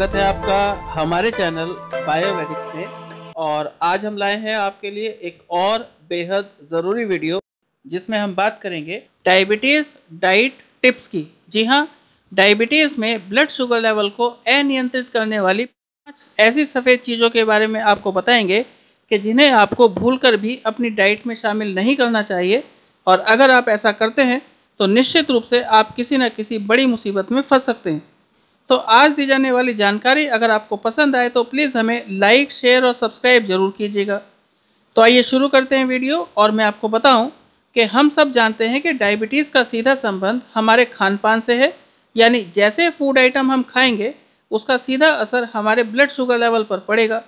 स्वागत है आपका हमारे चैनल बायोमेडिक्स में और आज हम लाए हैं आपके लिए एक और बेहद ज़रूरी वीडियो जिसमें हम बात करेंगे डायबिटीज़ डाइट टिप्स की जी हाँ डायबिटीज़ में ब्लड शुगर लेवल को अनियंत्रित करने वाली पाँच ऐसी सफ़ेद चीज़ों के बारे में आपको बताएंगे कि जिन्हें आपको भूल भी अपनी डाइट में शामिल नहीं करना चाहिए और अगर आप ऐसा करते हैं तो निश्चित रूप से आप किसी न किसी बड़ी मुसीबत में फंस सकते हैं तो आज दी जाने वाली जानकारी अगर आपको पसंद आए तो प्लीज़ हमें लाइक शेयर और सब्सक्राइब ज़रूर कीजिएगा तो आइए शुरू करते हैं वीडियो और मैं आपको बताऊं कि हम सब जानते हैं कि डायबिटीज़ का सीधा संबंध हमारे खान पान से है यानी जैसे फूड आइटम हम खाएंगे उसका सीधा असर हमारे ब्लड शुगर लेवल पर पड़ेगा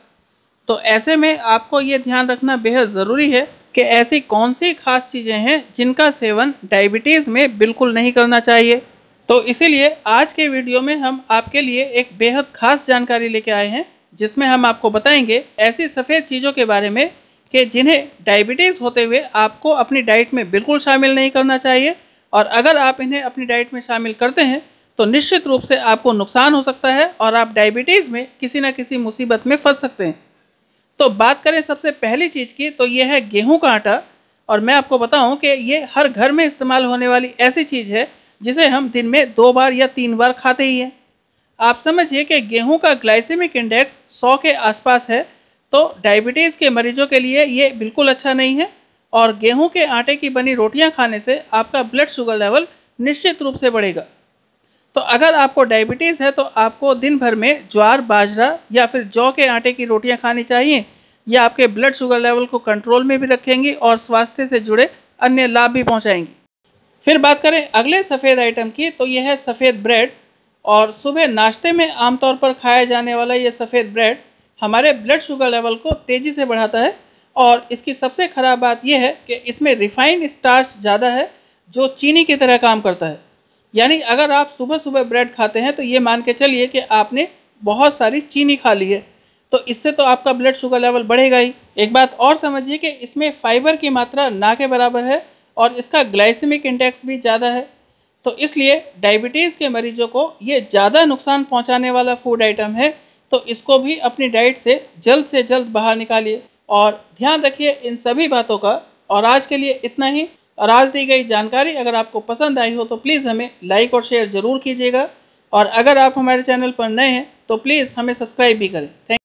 तो ऐसे में आपको ये ध्यान रखना बेहद ज़रूरी है कि ऐसी कौन सी खास चीज़ें हैं जिनका सेवन डायबिटीज़ में बिल्कुल नहीं करना चाहिए तो इसीलिए आज के वीडियो में हम आपके लिए एक बेहद खास जानकारी लेके आए हैं जिसमें हम आपको बताएंगे ऐसी सफ़ेद चीज़ों के बारे में कि जिन्हें डायबिटीज़ होते हुए आपको अपनी डाइट में बिल्कुल शामिल नहीं करना चाहिए और अगर आप इन्हें अपनी डाइट में शामिल करते हैं तो निश्चित रूप से आपको नुकसान हो सकता है और आप डायबिटीज़ में किसी न किसी मुसीबत में फंस सकते हैं तो बात करें सबसे पहली चीज़ की तो ये है गेहूं का आटा और मैं आपको बताऊं कि ये हर घर में इस्तेमाल होने वाली ऐसी चीज़ है जिसे हम दिन में दो बार या तीन बार खाते ही हैं आप समझिए कि गेहूं का ग्लाइसेमिक इंडेक्स 100 के आसपास है तो डायबिटीज़ के मरीजों के लिए ये बिल्कुल अच्छा नहीं है और गेहूं के आटे की बनी रोटियां खाने से आपका ब्लड शुगर लेवल निश्चित रूप से बढ़ेगा तो अगर आपको डायबिटीज़ है तो आपको दिन भर में ज्वार बाजरा या फिर जौ के आटे की रोटियां खानी चाहिए यह आपके ब्लड शुगर लेवल को कंट्रोल में भी रखेंगी और स्वास्थ्य से जुड़े अन्य लाभ भी पहुंचाएंगी फिर बात करें अगले सफ़ेद आइटम की तो यह है सफ़ेद ब्रेड और सुबह नाश्ते में आमतौर पर खाया जाने वाला यह सफ़ेद ब्रेड हमारे ब्लड शुगर लेवल को तेज़ी से बढ़ाता है और इसकी सबसे ख़राब बात यह है कि इसमें रिफाइंड स्टार्च ज़्यादा है जो चीनी की तरह काम करता है यानी अगर आप सुबह सुबह ब्रेड खाते हैं तो ये मान के चलिए कि आपने बहुत सारी चीनी खा ली है तो इससे तो आपका ब्लड शुगर लेवल बढ़ेगा ही एक बात और समझिए कि इसमें फाइबर की मात्रा ना के बराबर है और इसका ग्लाइसेमिक इंडेक्स भी ज़्यादा है तो इसलिए डायबिटीज़ के मरीजों को ये ज़्यादा नुकसान पहुंचाने वाला फूड आइटम है तो इसको भी अपनी डाइट से जल्द से जल्द बाहर निकालिए और ध्यान रखिए इन सभी बातों का और आज के लिए इतना ही और आज दी गई जानकारी अगर आपको पसंद आई हो तो प्लीज़ हमें लाइक और शेयर ज़रूर कीजिएगा और अगर आप हमारे चैनल पर नए हैं तो प्लीज़ हमें सब्सक्राइब भी करें थैंक